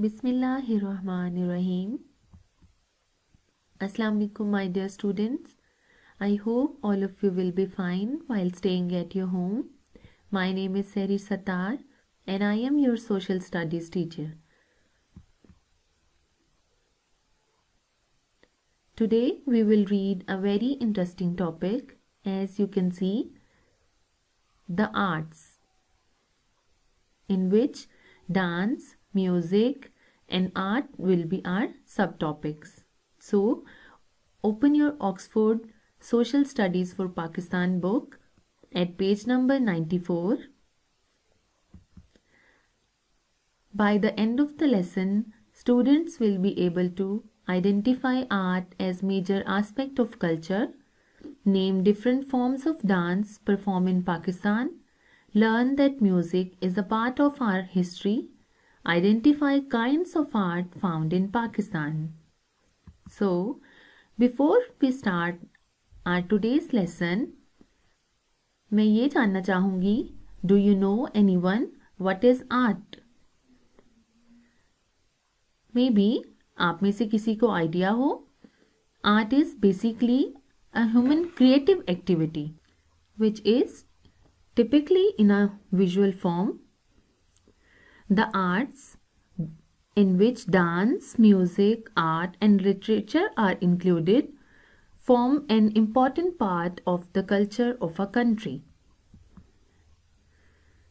Bismillahirrahmanirrahim. Assalamu alaikum my dear students. I hope all of you will be fine while staying at your home. My name is Sari Satar and I am your social studies teacher. Today we will read a very interesting topic as you can see the arts in which dance music and art will be our subtopics. So open your Oxford Social Studies for Pakistan book at page number 94. By the end of the lesson, students will be able to identify art as major aspect of culture, name different forms of dance performed in Pakistan, learn that music is a part of our history Identify kinds of art found in Pakistan. So, before we start our today's lesson, मैं ये जानना चाहूँगी do you know anyone what is art art? बी आप में से किसी को आइडिया हो Art is basically a human creative activity which is typically in a visual form the arts in which dance, music, art and literature are included form an important part of the culture of a country.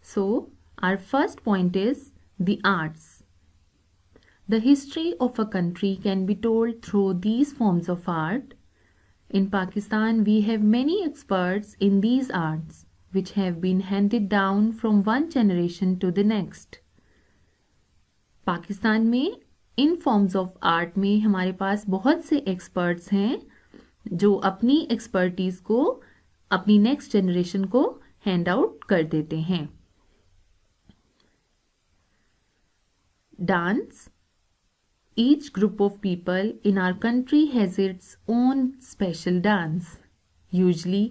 So, our first point is the arts. The history of a country can be told through these forms of art. In Pakistan, we have many experts in these arts which have been handed down from one generation to the next. Pakistan में इन forms of art में हमारे पास बहुत से experts हैं जो अपनी expertise को अपनी नेक्स्ट जनरेशन को हैंड आउट कर देते हैं dance each group of people in our country has its own special dance usually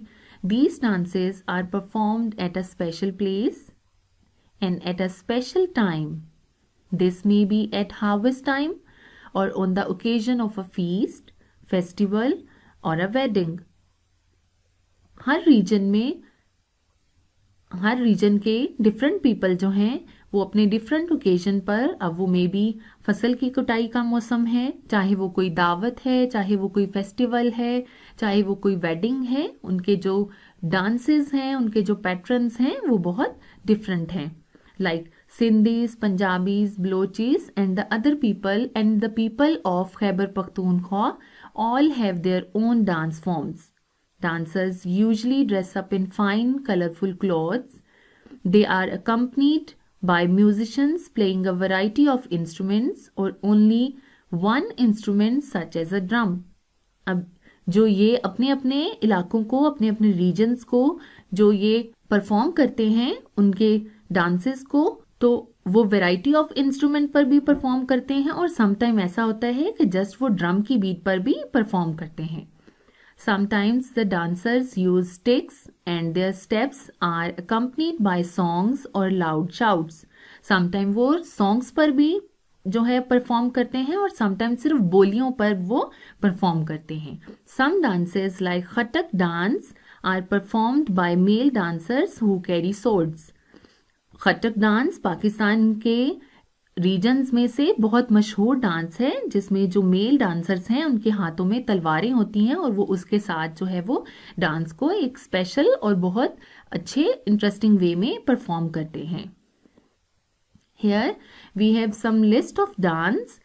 these dances are performed at a special place and at a special time this may be at harvest time or on the occasion of a feast festival or a wedding हर region में हर region के different people जो हैं वो अपने different occasion पर अब वो मे बी फसल की कटाई का मौसम है चाहे वो कोई दावत है चाहे वो कोई फेस्टिवल है चाहे वो कोई वेडिंग है उनके जो डांसेस हैं उनके जो पैटर्न्स हैं वो बहुत डिफरेंट हैं like like, Sindhis Punjabis Balochis and the other people and the people of Khyber Pakhtunkhwa all have their own dance forms dancers usually dress up in fine colourful clothes they are accompanied by musicians playing a variety of instruments or only one instrument such as a drum अब जो ये अपने अपने इलाकों को अपने अपने regions को जो ये परफॉर्म करते हैं उनके डांसेस को तो वो वैरायटी ऑफ इंस्ट्रूमेंट पर भी परफॉर्म करते हैं और समटाइम ऐसा होता है कि जस्ट वो ड्रम की बीट पर भी परफॉर्म करते हैं sometimes the dancers use sticks and their steps are accompanied by songs or loud shouts sometime वो सॉन्ग्स पर भी जो है परफॉर्म करते हैं और समटाइम सिर्फ बोलियों पर वो परफॉर्म करते हैं some dances like Khattak dance are performed by male dancers who carry swords Khattak dance Pakistan के रीजन्स में से बहुत मशहूर डांस है जिसमें जो मेल डांसर्स हैं उनके हाथों में तलवारें होती हैं और वो उसके साथ जो है वो डांस को एक स्पेशल और बहुत अच्छे इंटरेस्टिंग वे में परफॉर्म करते हैं here we have some list of dance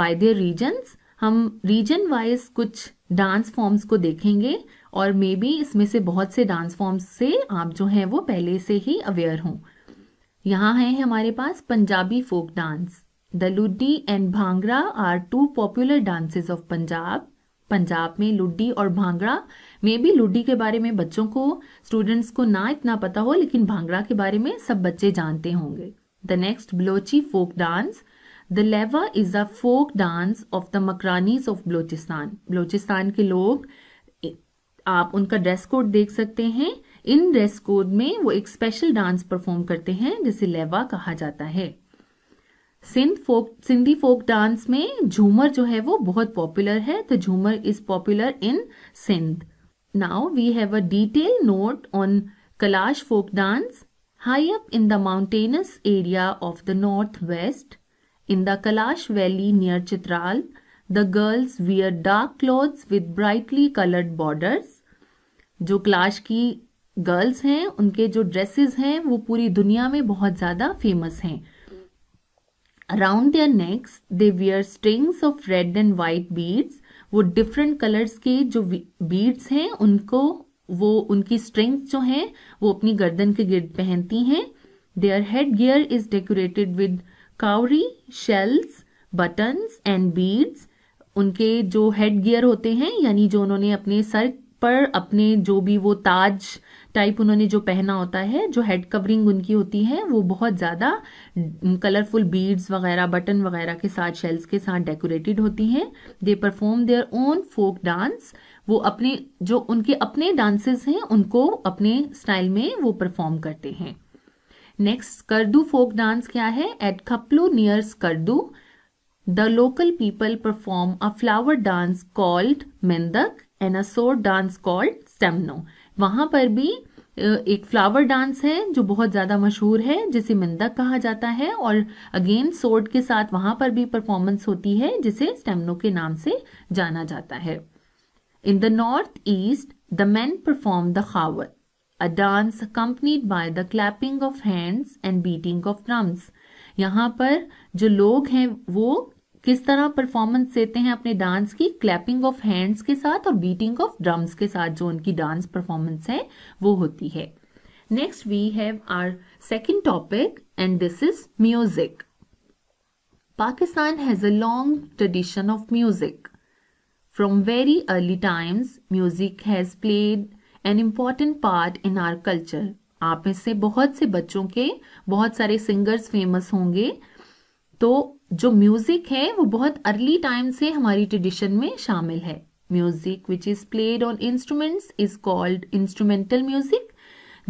by their regions हम रीजन वाइज कुछ डांस फॉर्म्स को देखेंगे और मे बी इसमें से बहुत से डांस फॉर्म्स से आप जो हैं वो पहले से ही अवेयर हों यहाँ है हमारे पास Punjabi folk dance the Luddi and Bhangra are two popular dances of Punjab Punjab में लुड्डी और भांगड़ा मे भी लुड्डी के बारे में बच्चों को स्टूडेंट्स को ना इतना पता हो लेकिन भांगड़ा के बारे में सब बच्चे जानते होंगे the next Balochi folk dance the Lewa is a folk dance of the Makranis of Balochistan Balochistan के लोग आप उनका ड्रेस कोड देख सकते हैं इन ड्रेस कोड में वो एक स्पेशल डांस परफॉर्म करते हैं जिसे लेवा कहा जाता है Sindh folk Sindhi folk dance में झूमर जो है वो बहुत पॉपुलर है द तो Jhoomar is popular in Sindh now we have a detail note on Kalash folk dance high up in the mountainous area of the north west in the Kalash valley near Chitral the girls wear dark clothes with brightly coloured borders जो कलाश की girls हैं उनके जो dresses हैं वो पूरी दुनिया में बहुत ज़्यादा फेमस हैं around their necks they wear strings of red and white beads वो डिफरेंट कलर्स के जो बीड्स हैं उनको वो उनकी स्ट्रिंग्स जो हैं वो अपनी गर्दन के गिर्द पहनती हैं their head gear is decorated with cowrie shells buttons and beads उनके जो हेड गियर होते हैं यानी जो उन्होंने अपने सर पर अपने जो भी वो ताज टाइप उन्होंने जो पहना होता है जो हेड कवरिंग उनकी होती है वो बहुत ज़्यादा कलरफुल बीड्स वगैरह बटन वगैरह के साथ शेल्स के साथ डेकोरेटेड होती हैं they perform their own folk dance वो अपने जो उनके अपने डांसेस हैं उनको अपने स्टाइल में वो परफॉर्म करते हैं नेक्स्ट स्कर्दू फोक डांस क्या है at Khaplu near Skardu the local people perform a flower dance called Mendak and a sword dance called स्टेमनो वहां पर भी एक फ्लावर डांस है जो बहुत ज़्यादा मशहूर है जिसे मिंदक कहा जाता है और अगेन सोर्ड के साथ वहां पर भी परफॉर्मेंस होती है जिसे स्टेमनो के नाम से जाना जाता है in the north east the man perform the Khawar a dance accompanied by the clapping of hands and beating of drums यहाँ पर जो लोग हैं वो किस तरह परफॉर्मेंस देते हैं अपने डांस की क्लैपिंग ऑफ हैंड्स के साथ और बीटिंग ऑफ ड्रम्स के साथ जो उनकी डांस परफॉर्मेंस है वो होती है next we have our second topic and this is music Pakistan has a long tradition of music from very early times music has played an important part in our culture आप में से बहुत से बच्चों के बहुत सारे सिंगर्स फेमस होंगे तो जो म्यूजिक है वो बहुत अर्ली टाइम से हमारी ट्रेडिशन में शामिल है music which is played on instruments is called instrumental music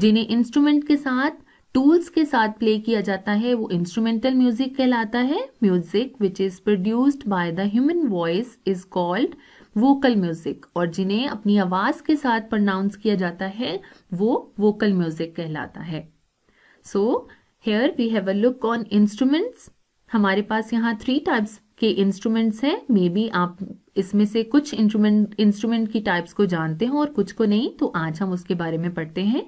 जिन्हें इंस्ट्रूमेंट के साथ टूल्स के साथ प्ले किया जाता है वो इंस्ट्रूमेंटल म्यूजिक कहलाता है music which is produced by the human voice is called vocal music और जिन्हें अपनी आवाज के साथ प्रनाउंस किया जाता है वो वोकल म्यूजिक कहलाता है so here we have a look on instruments हमारे पास यहाँ थ्री टाइप्स के इंस्ट्रूमेंट्स हैं मे बी आप इसमें से कुछ इंस्ट्रूमेंट इंस्ट्रूमेंट की टाइप्स को जानते हो और कुछ को नहीं तो आज हम उसके बारे में पढ़ते हैं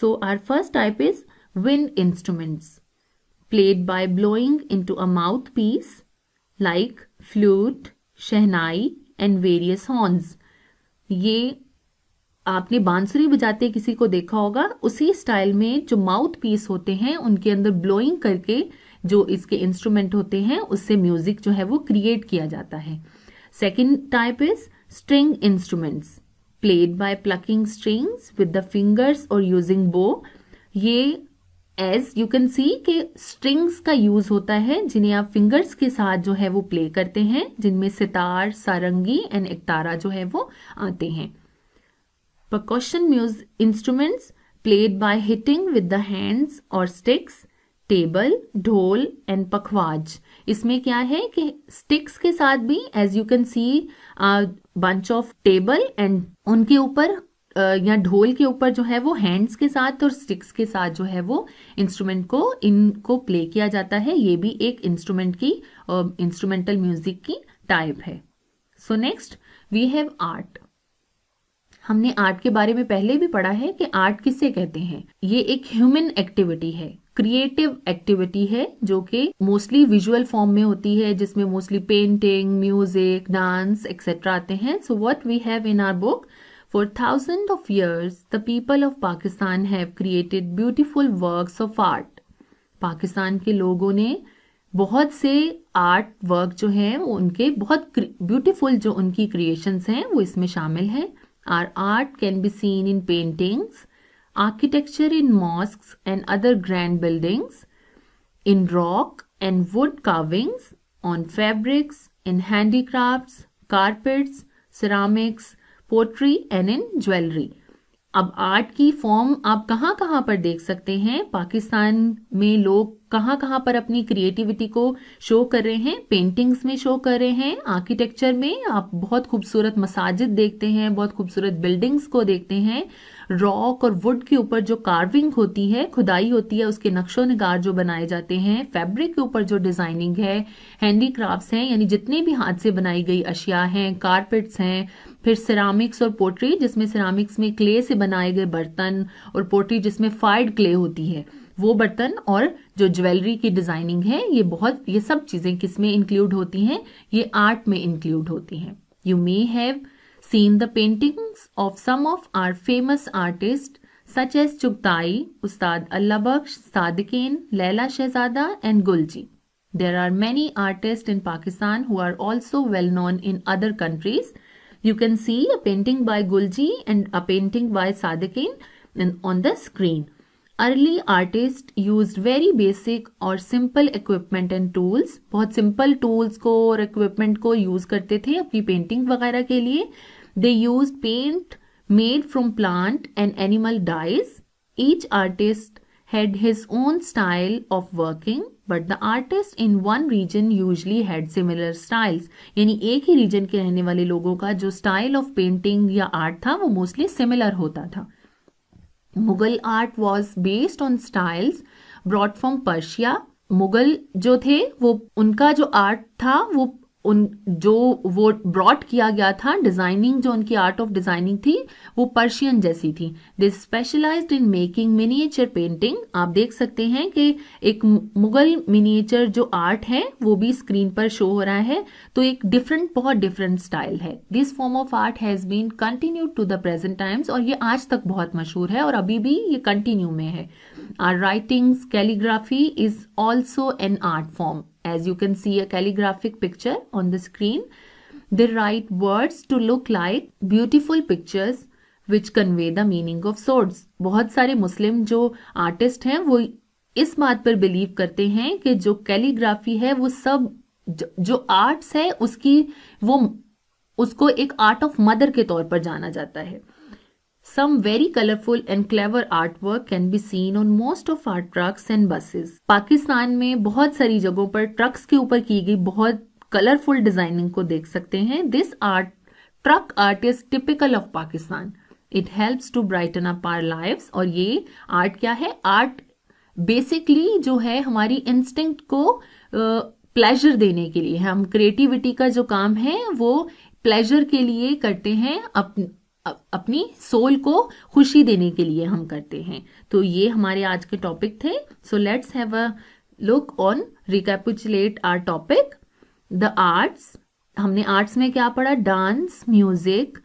so our first type is wind instruments played by blowing into a mouthpiece like flute shehnai and various horns ये आपने बांसुरी बजाते किसी को देखा होगा उसी स्टाइल में जो माउथ पीस होते हैं उनके अंदर ब्लोइंग करके जो इसके इंस्ट्रूमेंट होते हैं उससे म्यूजिक जो है वो क्रिएट किया जाता है second type is string instruments played by plucking strings with the fingers or using bow ये एज यू कैन सी के स्ट्रिंग्स का यूज होता है जिन्हें आप फिंगर्स के साथ जो है वो प्ले करते हैं जिनमें सितार सारंगी एंड एकतारा जो है वो आते हैं percussion muse instruments played by hitting with the hands or sticks tabla dhol and pakhawaj इसमें क्या है कि स्टिक्स के साथ भी as you can see bunch of tabla and उनके ऊपर uh, या ढोल के ऊपर जो है वो हैंड्स के साथ और स्टिक्स के साथ जो है वो इंस्ट्रूमेंट को इनको प्ले किया जाता है ये भी एक इंस्ट्रूमेंट की इंस्ट्रूमेंटल uh, म्यूजिक की टाइप है so next we have art हमने आर्ट के बारे में पहले भी पढ़ा है कि आर्ट किसे कहते हैं ये एक ह्यूमन एक्टिविटी है क्रिएटिव एक्टिविटी है जो कि मोस्टली विजुअल फॉर्म में होती है जिसमें mostly painting music dance etcetera आते हैं so what we have in our book for thousand of years the people of Pakistan have created beautiful work of art Pakistan के लोगों ने बहुत से आर्ट वर्क जो है वो उनके बहुत ब्यूटिफुल जो उनकी क्रिएशंस हैं वो इसमें शामिल हैं our art can be seen in paintings architecture in mosques and other grand buildings, in rock and wood carvings, on fabrics, in handicrafts, carpets, ceramics, pottery and in jewellery अब art की form आप कहाँ कहाँ पर देख सकते हैं पाकिस्तान में लोग कहाँ कहाँ पर अपनी क्रिएटिविटी को शो कर रहे हैं पेंटिंग्स में शो कर रहे हैं आर्किटेक्चर में आप बहुत खूबसूरत मसाजिद देखते हैं बहुत खूबसूरत बिल्डिंग्स को देखते हैं रॉक और वुड के ऊपर जो कार्विंग होती है खुदाई होती है उसके नक्शो नगार जो बनाए जाते हैं फैब्रिक के ऊपर जो डिजाइनिंग है हैंडीक्राफ्ट्स हैं यानी जितने भी हाथ से बनाई गई अशिया हैं कारपेट्स हैं फिर सिरामिक्स और पोट्री जिसमें सिरामिक्स में क्ले से बनाए गए बर्तन और पोट्री जिसमें फाइड क्ले होती है वो बर्तन और जो ज्वेलरी की डिजाइनिंग है ये बहुत ये सब चीजें किसमें इंक्लूड होती हैं ये आर्ट में इंक्लूड होती हैं you may have seen the paintings of some of our famous artists such as Chugtai, Ustad Allah Bakhsh, Sadiqin, Laila Shehzada and Gulji. There are many artists in Pakistan who are also well known in other countries. You can see a painting by Gulji and a painting by Sadiqin on the screen. Early artists used very basic or simple equipment and tools. बहुत simple tools को और equipment को use करते थे अपनी painting वगैरह के लिए they use paint made from plant and animal dyes each artist had his own style of working but the artist in one region usually had similar styles यानी एक ही रीजन के रहने वाले लोगों का जो स्टाइल ऑफ पेंटिंग या art था वो मोस्टली सिमिलर होता था Mughal art was based on styles brought from Persia Mughal जो थे वो उनका जो आर्ट था वो उन जो वो ब्रॉड किया गया था डिजाइनिंग जो उनकी आर्ट ऑफ डिजाइनिंग थी वो पर्शियन जैसी थी they specialize in making miniature painting आप देख सकते हैं कि एक मुगल मिनिएचर जो आर्ट है वो भी स्क्रीन पर शो हो रहा है तो एक डिफरेंट बहुत डिफरेंट स्टाइल है this form of art has been continue to the present times और ये आज तक बहुत मशहूर है और अभी भी ये कंटिन्यू में है our writing calligraphy is also an art form As you can see a calligraphic picture on the screen, they write words to look like beautiful pictures which convey the meaning of swords. बहुत सारे मुस्लिम जो artist हैं वो इस बात पर believe करते हैं कि जो कैलीग्राफी है वो सब जो आर्ट्स है उसकी वो उसको एक आर्ट ऑफ मदर के तौर पर जाना जाता है Some very colorful and clever artwork can be seen on most of our trucks and buses. Pakistan में बहुत सारी जगहों पर ट्रक्स के ऊपर की गई बहुत कलरफुल डिजाइनिंग को देख सकते हैं this art truck art is typical of Pakistan it helps to brighten up our lives और ये आर्ट क्या है आर्ट बेसिकली जो है हमारी इंस्टिंग को प्लेजर uh, देने के लिए हम क्रिएटिविटी का जो काम है वो प्लेजर के लिए करते हैं अप, अपनी सोल को खुशी देने के लिए हम करते हैं तो ये हमारे आज के टॉपिक थे so let's have a look on recapitulate our topic the arts हमने आर्ट्स में क्या पढ़ा dance music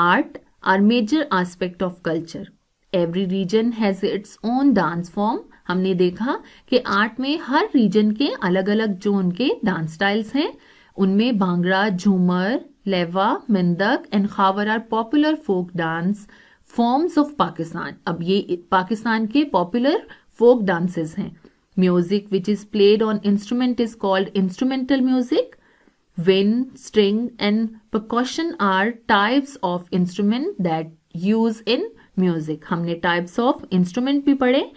art are major aspect of culture every region has its own dance form हमने देखा कि आर्ट में हर रीजन के अलग अलग जो उनके डांस स्टाइल्स हैं उनमें भांगड़ा झूमर लेवा मिंदक and Khawar are popular folk dance forms of Pakistan अब ये पाकिस्तान के पॉपुलर फोक डांसेस हैं music which is played on instrument is called instrumental music wind string and percussion are types of instrument that use in music हमने types of instrument भी पढ़े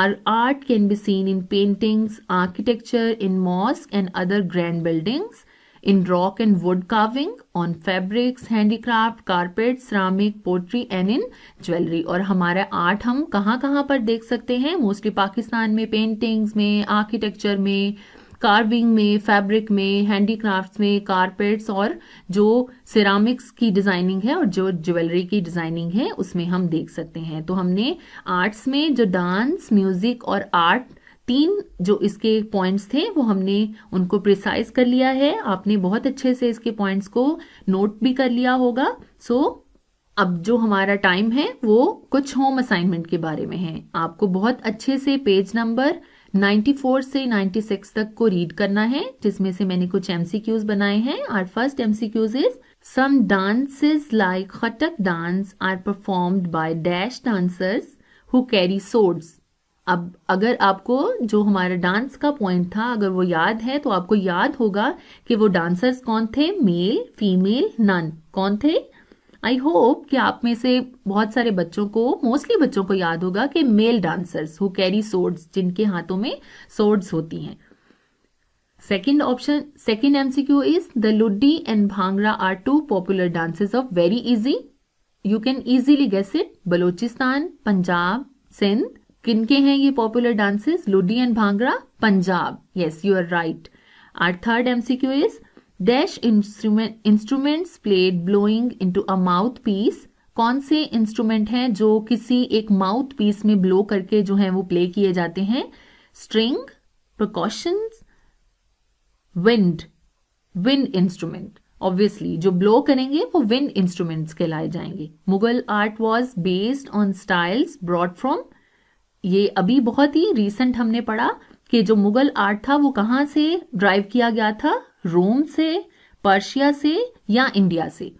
our art can be seen in paintings architecture in mosque and other grand buildings in rock and wood carving, on fabrics, handicraft, carpet, ceramic, pottery and in jewelry. और हमारा art हम कहाँ कहाँ पर देख सकते हैं मोस्टली पाकिस्तान में पेंटिंग्स में आर्किटेक्चर में कार्विंग में फैब्रिक में हैंडीक्राफ्ट्स में कारपेट्स और जो सिरामिक्स की डिजाइनिंग है और जो ज्वेलरी की डिजाइनिंग है उसमें हम देख सकते हैं तो हमने आर्ट्स में जो डांस म्यूजिक और आर्ट तीन जो इसके पॉइंट्स थे वो हमने उनको प्रिसाइज कर लिया है आपने बहुत अच्छे से इसके पॉइंट्स को नोट भी कर लिया होगा सो so, अब जो हमारा टाइम है वो कुछ होम असाइनमेंट के बारे में है आपको बहुत अच्छे से पेज नंबर 94 से 96 तक को रीड करना है जिसमें से मैंने कुछ एमसीक्यूज बनाए हैं our first MCQs is some dances like Khattak dance are performed by dash dancers who carry swords अब अगर आपको जो हमारा डांस का पॉइंट था अगर वो याद है तो आपको याद होगा कि वो डांसर्स कौन थे मेल फीमेल नन कौन थे आई होप कि आप में से बहुत सारे बच्चों को मोस्टली बच्चों को याद होगा कि male dancers who carry swords जिनके हाथों में सोर्ड्स होती हैं second option second MCQ is the Luddi and Bhangra are two popular dances of very easy you can easily guess it Balochistan Punjab Sindh किनके हैं ये popular dances Luddi and Bhangra Punjab yes you are right our third MCQ is dash instrument instruments played blowing into a mouthpiece कौन से instrument हैं जो किसी एक mouth piece में ब्लो करके जो है वो प्ले किए जाते हैं string percussions wind wind instrument obviously जो ब्लो करेंगे वो विंड इंस्ट्रूमेंट्स कहलाए जाएंगे Mughal art was based on styles brought from ये अभी बहुत ही रिसेंट हमने पढ़ा कि जो मुगल आर्ट था वो कहाँ से ड्राइव किया गया था रोम से पर्शिया से या इंडिया से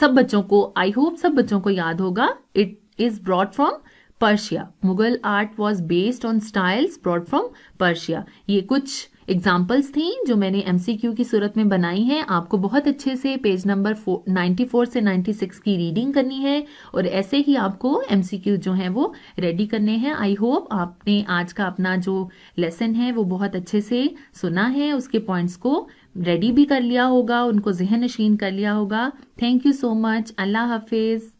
सब बच्चों को आई होप सब बच्चों को याद होगा it is brought from Persia Mughal art was based on styles brought from Persia ये कुछ एग्जाम्पल्स थी जो मैंने एमसीक्यू की सूरत में बनाई हैं आपको बहुत अच्छे से पेज नंबर 94 से 96 की रीडिंग करनी है और ऐसे ही आपको एमसीक्यू जो हैं वो रेडी करने हैं आई होप आपने आज का अपना जो लेसन है वो बहुत अच्छे से सुना है उसके पॉइंट्स को रेडी भी कर लिया होगा उनको जहन नशीन कर लिया होगा थैंक यू सो मच अल्लाह हाफिज़